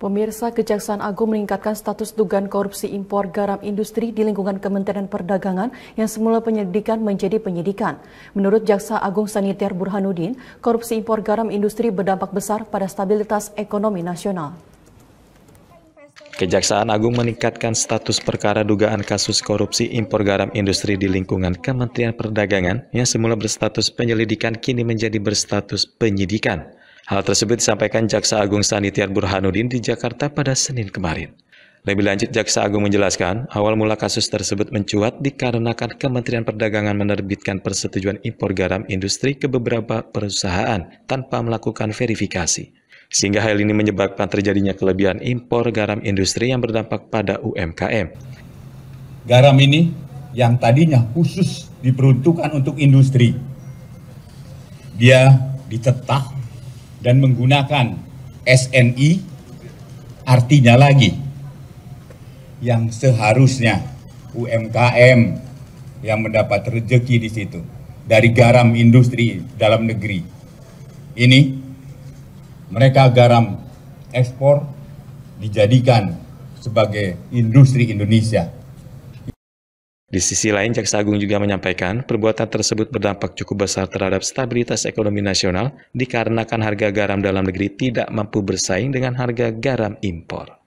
Pemirsa Kejaksaan Agung meningkatkan status dugaan korupsi impor garam industri di lingkungan Kementerian Perdagangan yang semula penyelidikan menjadi penyidikan. Menurut Jaksa Agung Sanitiar Burhanuddin, korupsi impor garam industri berdampak besar pada stabilitas ekonomi nasional. Kejaksaan Agung meningkatkan status perkara dugaan kasus korupsi impor garam industri di lingkungan Kementerian Perdagangan yang semula berstatus penyelidikan kini menjadi berstatus penyidikan. Hal tersebut disampaikan Jaksa Agung Sanitiar Burhanuddin di Jakarta pada Senin kemarin. Lebih lanjut, Jaksa Agung menjelaskan, awal mula kasus tersebut mencuat dikarenakan Kementerian Perdagangan menerbitkan persetujuan impor garam industri ke beberapa perusahaan tanpa melakukan verifikasi. Sehingga hal ini menyebabkan terjadinya kelebihan impor garam industri yang berdampak pada UMKM. Garam ini yang tadinya khusus diperuntukkan untuk industri, dia dicetak dan menggunakan SNI artinya lagi yang seharusnya UMKM yang mendapat rejeki di situ dari garam industri dalam negeri. Ini mereka garam ekspor dijadikan sebagai industri Indonesia di sisi lain, Jaksa Agung juga menyampaikan perbuatan tersebut berdampak cukup besar terhadap stabilitas ekonomi nasional dikarenakan harga garam dalam negeri tidak mampu bersaing dengan harga garam impor.